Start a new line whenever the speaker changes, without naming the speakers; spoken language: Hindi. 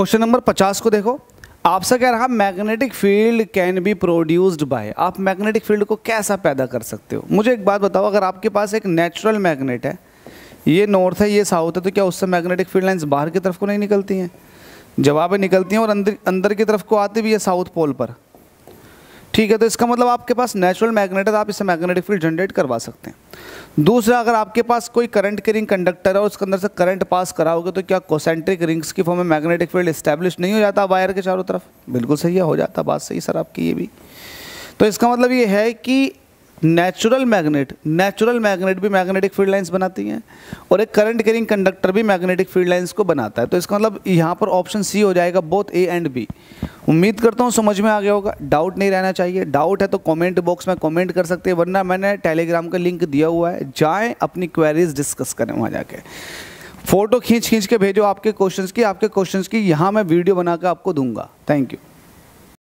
क्वेश्चन नंबर पचास को देखो आपसे कह रहा magnetic field can be produced by आप मैग्नेटिक फील्ड को कैसा पैदा कर सकते हो मुझे एक बात बताओ अगर आपके पास एक नेचुरल मैग्नेट है ये नॉर्थ है ये साउथ है तो क्या उससे मैग्नेटिक फील्ड लाइन्स बाहर की तरफ को नहीं निकलती हैं जवाबें निकलती हैं और अंदर अंदर की तरफ को आती भी है साउथ पोल पर ठीक है तो इसका मतलब आपके पास नेचुरल मैग्नेट है तो आप इससे मैग्नेटिक फील्ड जनरेट करवा सकते हैं दूसरा अगर आपके पास कोई करंट के रिंग कंडक्टर है और उसके अंदर से करंट पास कराओगे तो क्या कोसेंट्रिक रिंग्स की फॉर्म में मैग्नेटिक फील्ड इस्टेब्लिश नहीं हो जाता वायर के चारों तरफ बिल्कुल सही है हो जाता बात सही सर आपकी ये भी तो इसका मतलब ये है कि नेचुरल मैग्नेट नेचुरल मैग्नेट भी मैग्नेटिक फील्ड लाइंस बनाती हैं और एक करंट कैरिंग कंडक्टर भी मैग्नेटिक फील्ड लाइंस को बनाता है तो इसका मतलब यहाँ पर ऑप्शन सी हो जाएगा बोथ ए एंड बी उम्मीद करता हूँ समझ में आ गया होगा डाउट नहीं रहना चाहिए डाउट है तो कमेंट बॉक्स में कमेंट कर सकते हैं वरना मैंने टेलीग्राम का लिंक दिया हुआ है जाएँ अपनी क्वेरीज डिस्कस करें वहाँ जाके फ़ोटो खींच खींच के भेजो आपके क्वेश्चन की आपके क्वेश्चन की यहाँ मैं वीडियो बना आपको दूंगा थैंक यू